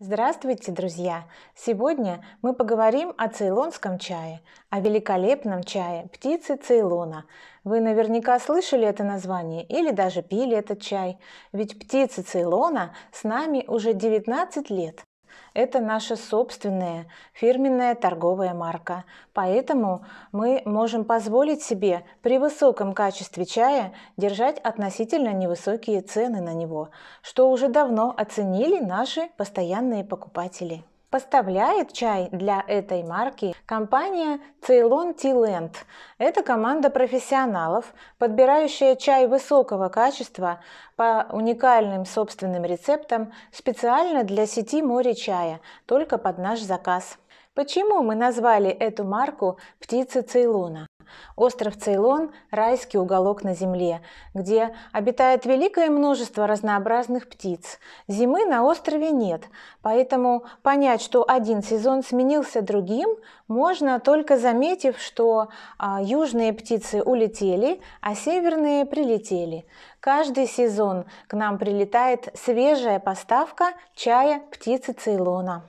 Здравствуйте, друзья! Сегодня мы поговорим о цейлонском чае, о великолепном чае птицы цейлона. Вы наверняка слышали это название или даже пили этот чай, ведь птицы цейлона с нами уже 19 лет. Это наша собственная фирменная торговая марка. Поэтому мы можем позволить себе при высоком качестве чая держать относительно невысокие цены на него, что уже давно оценили наши постоянные покупатели. Поставляет чай для этой марки компания Ceylon Tea Land. Это команда профессионалов, подбирающая чай высокого качества по уникальным собственным рецептам специально для сети море чая, только под наш заказ. Почему мы назвали эту марку «Птицы Цейлона»? Остров Цейлон – райский уголок на земле, где обитает великое множество разнообразных птиц. Зимы на острове нет, поэтому понять, что один сезон сменился другим, можно только заметив, что а, южные птицы улетели, а северные прилетели. Каждый сезон к нам прилетает свежая поставка чая птицы Цейлона.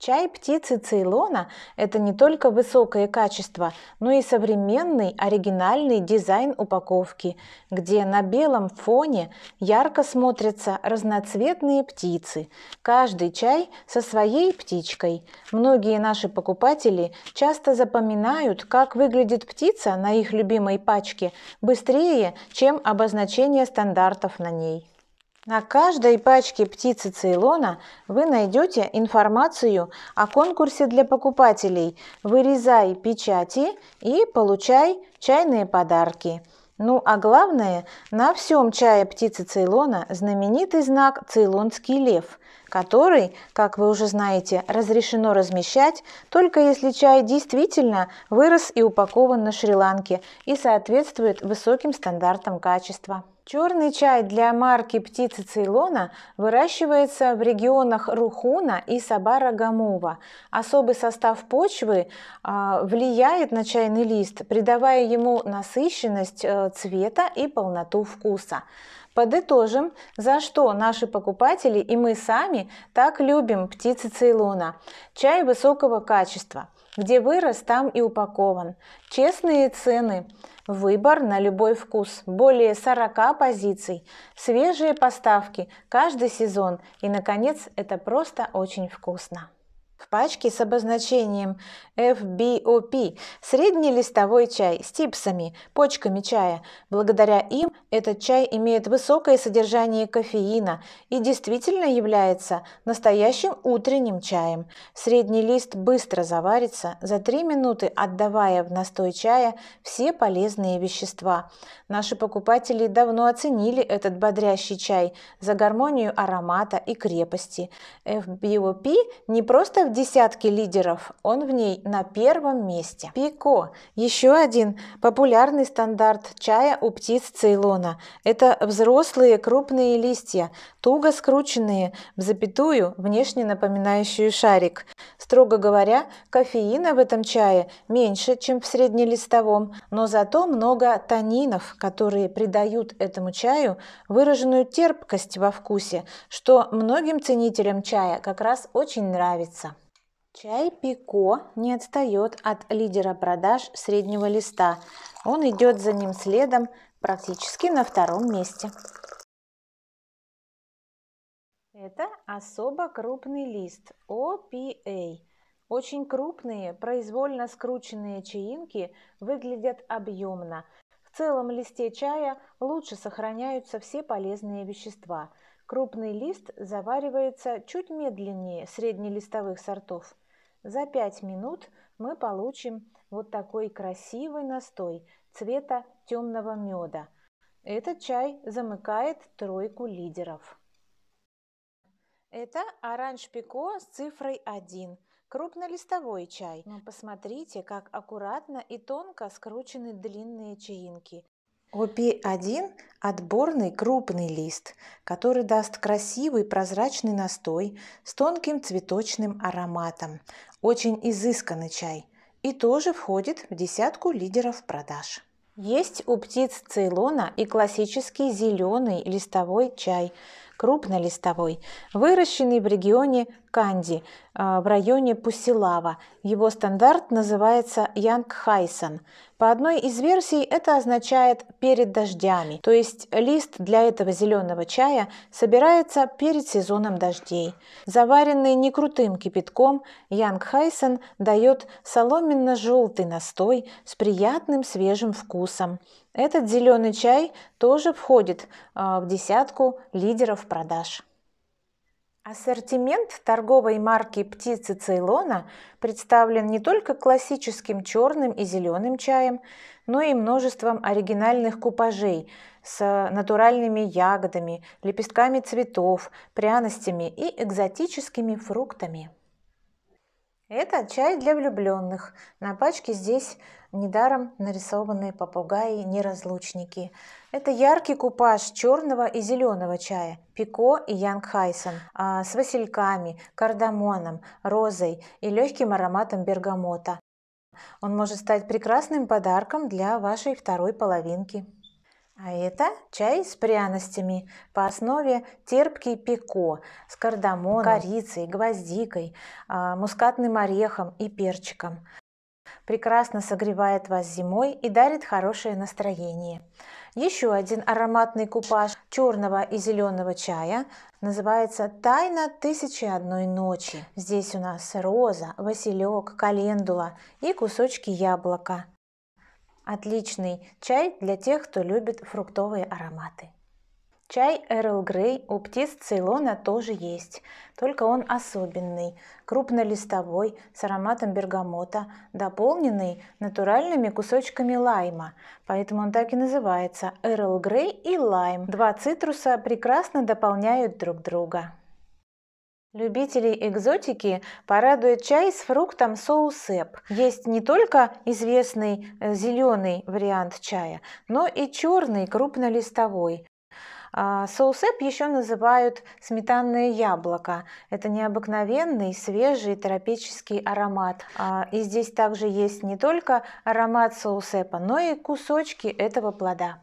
Чай птицы Цейлона – это не только высокое качество, но и современный оригинальный дизайн упаковки, где на белом фоне ярко смотрятся разноцветные птицы, каждый чай со своей птичкой. Многие наши покупатели часто запоминают, как выглядит птица на их любимой пачке быстрее, чем обозначение стандартов на ней. На каждой пачке птицы Цейлона вы найдете информацию о конкурсе для покупателей «Вырезай печати и получай чайные подарки». Ну а главное, на всем чае птицы Цейлона знаменитый знак «Цейлонский лев», который, как вы уже знаете, разрешено размещать только если чай действительно вырос и упакован на Шри-Ланке и соответствует высоким стандартам качества. Черный чай для марки птицы Цейлона выращивается в регионах Рухуна и Сабара-Гамова. Особый состав почвы а, влияет на чайный лист, придавая ему насыщенность э, цвета и полноту вкуса. Подытожим, за что наши покупатели и мы сами так любим птицы Цейлона. Чай высокого качества – где вырос, там и упакован. Честные цены. Выбор на любой вкус. Более 40 позиций. Свежие поставки. Каждый сезон. И, наконец, это просто очень вкусно. В пачке с обозначением FBOP – средний листовой чай с типсами, почками чая. Благодаря им этот чай имеет высокое содержание кофеина и действительно является настоящим утренним чаем. Средний лист быстро заварится за 3 минуты, отдавая в настой чая все полезные вещества. Наши покупатели давно оценили этот бодрящий чай за гармонию аромата и крепости. FBOP не просто в десятки лидеров, он в ней на первом месте. Пико – еще один популярный стандарт чая у птиц Цейлона. Это взрослые крупные листья, туго скрученные в запятую, внешне напоминающую шарик. Строго говоря, кофеина в этом чае меньше, чем в среднелистовом, но зато много танинов, которые придают этому чаю выраженную терпкость во вкусе, что многим ценителям чая как раз очень нравится. Чай Пико не отстает от лидера продаж среднего листа. Он идет за ним следом практически на втором месте. Это особо крупный лист OPA. Очень крупные, произвольно скрученные чаинки выглядят объемно. В целом листе чая лучше сохраняются все полезные вещества. Крупный лист заваривается чуть медленнее среднелистовых сортов. За 5 минут мы получим вот такой красивый настой цвета темного меда. Этот чай замыкает тройку лидеров. Это оранж пико с цифрой 1, крупнолистовой чай. Но ну. посмотрите, как аккуратно и тонко скручены длинные чаинки. ОП-1 – отборный крупный лист, который даст красивый прозрачный настой с тонким цветочным ароматом. Очень изысканный чай и тоже входит в десятку лидеров продаж. Есть у птиц Цейлона и классический зеленый листовой чай – крупнолистовой, выращенный в регионе Канди, а, в районе Пусилава. Его стандарт называется Янг Хайсон. По одной из версий это означает «перед дождями», то есть лист для этого зеленого чая собирается перед сезоном дождей. Заваренный не крутым кипятком, Янг Хайсон дает соломенно-желтый настой с приятным свежим вкусом. Этот зеленый чай тоже входит а, в десятку лидеров продаж. Ассортимент торговой марки «Птицы Цейлона» представлен не только классическим черным и зеленым чаем, но и множеством оригинальных купажей с натуральными ягодами, лепестками цветов, пряностями и экзотическими фруктами. Это чай для влюбленных. На пачке здесь Недаром нарисованные попугаи-неразлучники. Это яркий купаж черного и зеленого чая, пико и янг хайсон, а, с васильками, кардамоном, розой и легким ароматом бергамота. Он может стать прекрасным подарком для вашей второй половинки. А это чай с пряностями по основе терпкий пико с кардамоном, корицей, гвоздикой, а, мускатным орехом и перчиком прекрасно согревает вас зимой и дарит хорошее настроение. Еще один ароматный купаж черного и зеленого чая называется «Тайна тысячи одной ночи». Здесь у нас роза, василек, календула и кусочки яблока. Отличный чай для тех, кто любит фруктовые ароматы. Чай Эрл Грей у птиц Цейлона тоже есть, только он особенный, крупнолистовой, с ароматом бергамота, дополненный натуральными кусочками лайма, поэтому он так и называется Эрл Грей и лайм. Два цитруса прекрасно дополняют друг друга. Любителей экзотики порадует чай с фруктом соусеп. Есть не только известный э, зеленый вариант чая, но и черный крупнолистовой. А Соусеп еще называют сметанное яблоко. Это необыкновенный, свежий тропический аромат. А, и здесь также есть не только аромат соусепа, но и кусочки этого плода.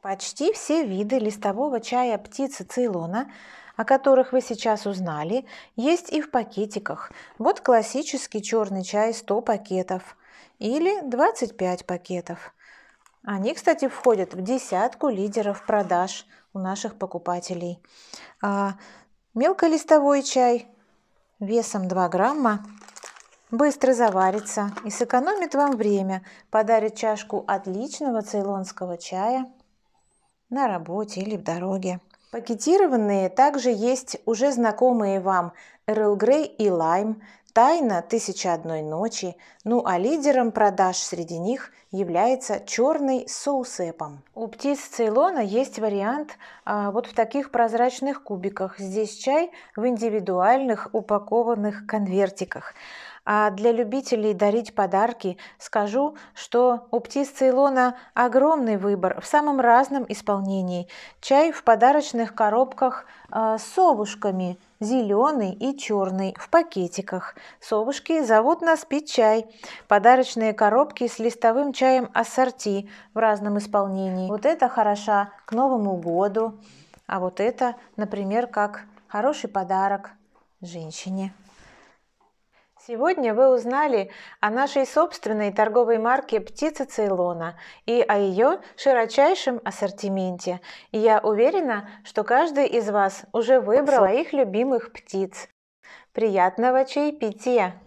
Почти все виды листового чая птицы цейлона, о которых вы сейчас узнали, есть и в пакетиках. Вот классический черный чай 100 пакетов или 25 пакетов. Они, кстати, входят в десятку лидеров продаж у наших покупателей. А мелколистовой чай весом 2 грамма быстро заварится и сэкономит вам время, подарит чашку отличного цейлонского чая на работе или в дороге. Пакетированные также есть уже знакомые вам Эрл Грей и Лайм, Тайна Тысяча одной ночи», ну а лидером продаж среди них является черный с соусепом. У птиц Цейлона есть вариант а, вот в таких прозрачных кубиках. Здесь чай в индивидуальных упакованных конвертиках. А для любителей дарить подарки скажу, что у птиц Цейлона огромный выбор в самом разном исполнении. Чай в подарочных коробках а, с совушками – зеленый и черный в пакетиках. Совушки зовут нас пить чай. Подарочные коробки с листовым чаем ассорти в разном исполнении. Вот это хороша к Новому году, а вот это, например, как хороший подарок женщине. Сегодня вы узнали о нашей собственной торговой марке «Птица Цейлона» и о ее широчайшем ассортименте. И я уверена, что каждый из вас уже выбрал своих любимых птиц. Приятного чаепития!